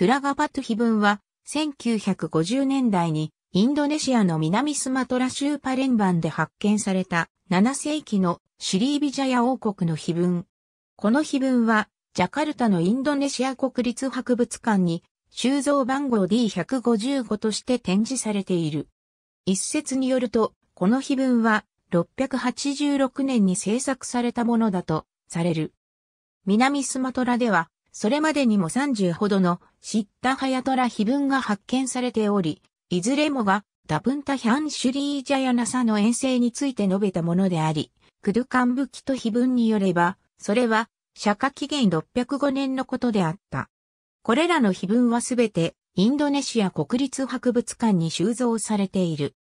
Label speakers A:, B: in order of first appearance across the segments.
A: トゥラガパトゥヒ文は、1950年代にインドネシアの南スマトラ州パレンバンで発見された7世紀のシリービジャヤ王国の碑文。この碑文は、ジャカルタのインドネシア国立博物館に収蔵番号 D155 として展示されている。一説によると、この碑文は686年に制作されたものだとされる。南スマトラではそれまでにも30ほどの知ったハヤトラ碑文が発見されており、いずれもがダプンタヒャンシュリージャヤナサの遠征について述べたものであり、クドゥカンブキと碑文によれば、それは釈迦紀元605年のことであった。これらの碑文はすべてインドネシア国立博物館に収蔵されている。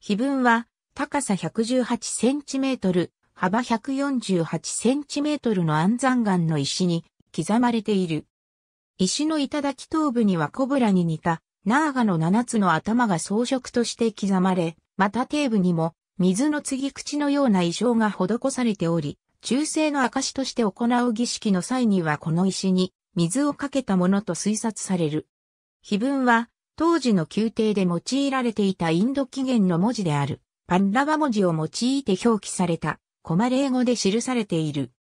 A: 碑文は高さ118センチメートル、幅148センチメートルの安山岩の石に刻まれている。石の頂頭部にはコブラに似た、ナーガの七つの頭が装飾として刻まれ、また底部にも、水の継ぎ口のような衣装が施されており、中世の証として行う儀式の際にはこの石に水をかけたものと推察される。碑文は、当時の宮廷で用いられていたインド起源の文字である、パンラバ文字を用いて表記された、コマレー語で記されている。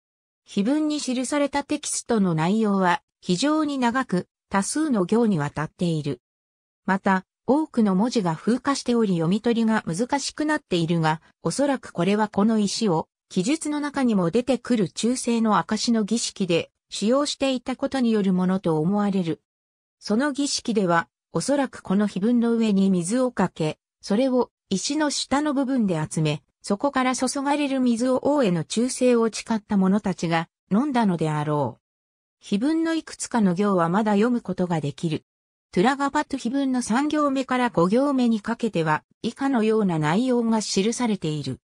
A: 碑文に記されたテキストの内容は非常に長く多数の行にわたっている。また、多くの文字が風化しており読み取りが難しくなっているが、おそらくこれはこの石を、記述の中にも出てくる中世の証の儀式で使用していたことによるものと思われる。その儀式では、おそらくこの碑文の上に水をかけ、それを石の下の部分で集め、そこから注がれる水を王への忠誠を誓った者たちが飲んだのであろう。碑文のいくつかの行はまだ読むことができる。トゥラガパト碑文の3行目から5行目にかけては以下のような内容が記されている。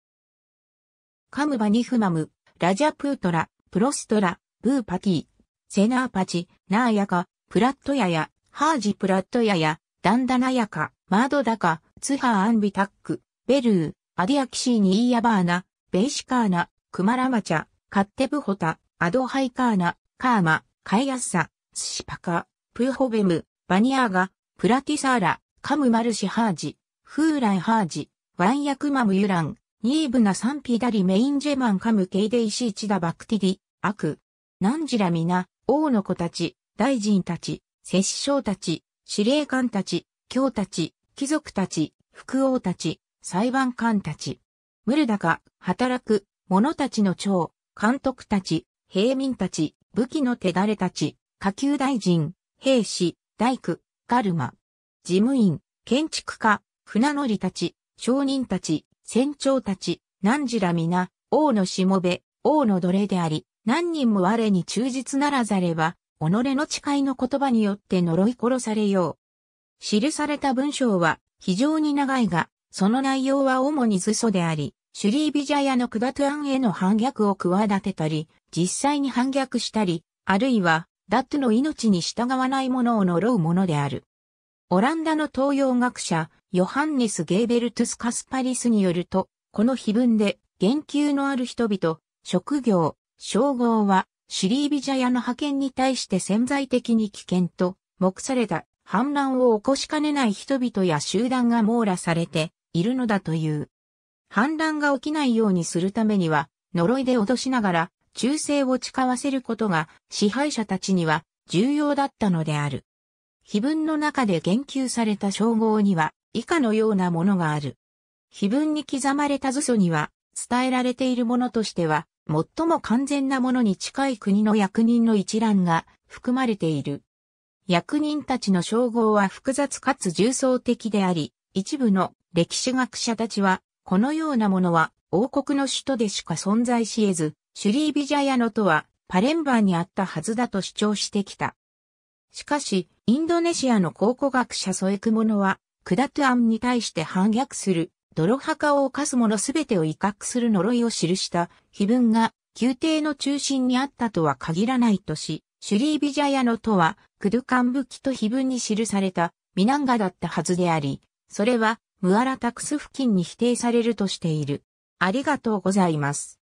A: カムバニフマム、ラジャプートラ、プロストラ、ブーパティ、セナーパチ、ナーヤカ、プラットヤヤ、ハージプラットヤヤ、ダンダナヤカ、マードダカ、ツハアンビタック、ベルー、アディアキシーニイーヤバーナ、ベイシカーナ、クマラマチャ、カッテブホタ、アドハイカーナ、カーマ、カイアッサ、スシパカ、プーホベム、バニアーガ、プラティサーラ、カムマルシハージ、フーランハージ、ワンヤクマムユラン、ニーブナサンピダリメインジェマンカムケイデイシーチダバクティディ、アク、ナンジラミナ、王の子たち、大臣たち、摂政たち、司令官たち、教たち、貴族たち、副王たち、裁判官たち、ムルダカ、働く、者たちの長、監督たち、平民たち、武器の手だれたち、下級大臣、兵士、大工、ガルマ、事務員、建築家、船乗りたち、商人たち、船長たち、何時ら皆、王のしもべ、王の奴隷であり、何人も我に忠実ならざれば、己の誓いの言葉によって呪い殺されよう。記された文章は非常に長いが、その内容は主に図書であり、シュリービジャヤのクダトゥアンへの反逆を企てたり、実際に反逆したり、あるいは、ダットゥの命に従わない者を呪うものである。オランダの東洋学者、ヨハンネス・ゲーベルトゥス・カスパリスによると、この碑文で、言及のある人々、職業、称号は、シュリービジャヤの派遣に対して潜在的に危険と、目された、反乱を起こしかねない人々や集団が網羅されて、いるのだという。反乱が起きないようにするためには、呪いで脅しながら、忠誠を誓わせることが支配者たちには重要だったのである。碑文の中で言及された称号には以下のようなものがある。碑文に刻まれた図書には伝えられているものとしては最も完全なものに近い国の役人の一覧が含まれている。役人たちの称号は複雑かつ重層的であり、一部の歴史学者たちは、このようなものは王国の首都でしか存在し得ず、シュリービジャヤノとはパレンバーにあったはずだと主張してきた。しかし、インドネシアの考古学者ソエクモノは、クダトゥアンに対して反逆する、泥墓を犯す者すべてを威嚇する呪いを記した碑文が宮廷の中心にあったとは限らないとし、シュリービジャヤノとは、クドゥカンブキと碑文に記された、ミナンガだったはずであり、それはムアラタクス付近に否定されるとしている。ありがとうございます。